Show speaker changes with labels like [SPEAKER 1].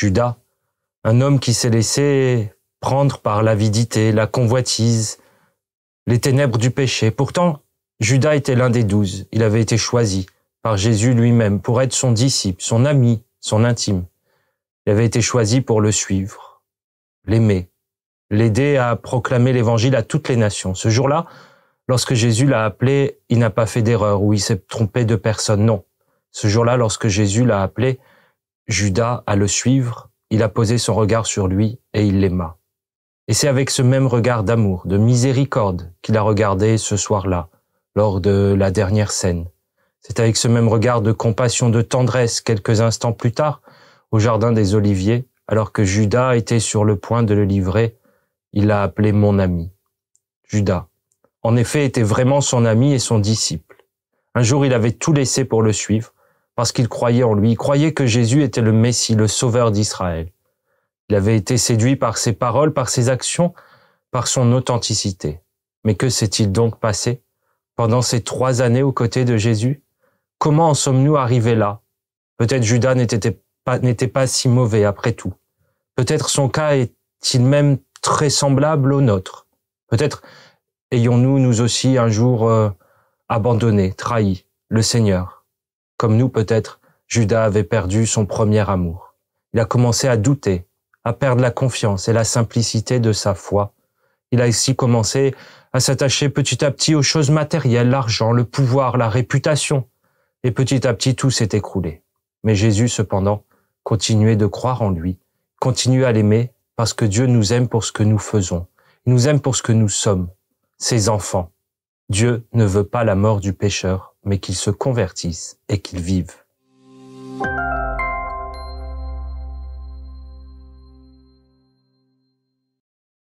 [SPEAKER 1] Judas, un homme qui s'est laissé prendre par l'avidité, la convoitise, les ténèbres du péché. Pourtant, Judas était l'un des douze. Il avait été choisi par Jésus lui-même pour être son disciple, son ami, son intime. Il avait été choisi pour le suivre, l'aimer, l'aider à proclamer l'évangile à toutes les nations. Ce jour-là, lorsque Jésus l'a appelé, il n'a pas fait d'erreur ou il s'est trompé de personne. Non. Ce jour-là, lorsque Jésus l'a appelé, Judas à le suivre, il a posé son regard sur lui et il l'aima. Et c'est avec ce même regard d'amour, de miséricorde qu'il a regardé ce soir-là, lors de la dernière scène. C'est avec ce même regard de compassion, de tendresse, quelques instants plus tard, au jardin des Oliviers, alors que Judas était sur le point de le livrer, il l'a appelé mon ami. Judas, en effet, était vraiment son ami et son disciple. Un jour, il avait tout laissé pour le suivre, parce qu'il croyait en lui, il croyait que Jésus était le Messie, le Sauveur d'Israël. Il avait été séduit par ses paroles, par ses actions, par son authenticité. Mais que s'est-il donc passé pendant ces trois années aux côtés de Jésus Comment en sommes-nous arrivés là Peut-être Judas n'était pas, pas si mauvais après tout. Peut-être son cas est-il même très semblable au nôtre. Peut-être ayons-nous nous aussi un jour euh, abandonné, trahi le Seigneur. Comme nous peut-être, Judas avait perdu son premier amour. Il a commencé à douter, à perdre la confiance et la simplicité de sa foi. Il a ici commencé à s'attacher petit à petit aux choses matérielles, l'argent, le pouvoir, la réputation. Et petit à petit, tout s'est écroulé. Mais Jésus, cependant, continuait de croire en lui, continuait à l'aimer, parce que Dieu nous aime pour ce que nous faisons. Il nous aime pour ce que nous sommes, ses enfants. Dieu ne veut pas la mort du pécheur, mais qu'ils se convertissent et qu'ils vivent.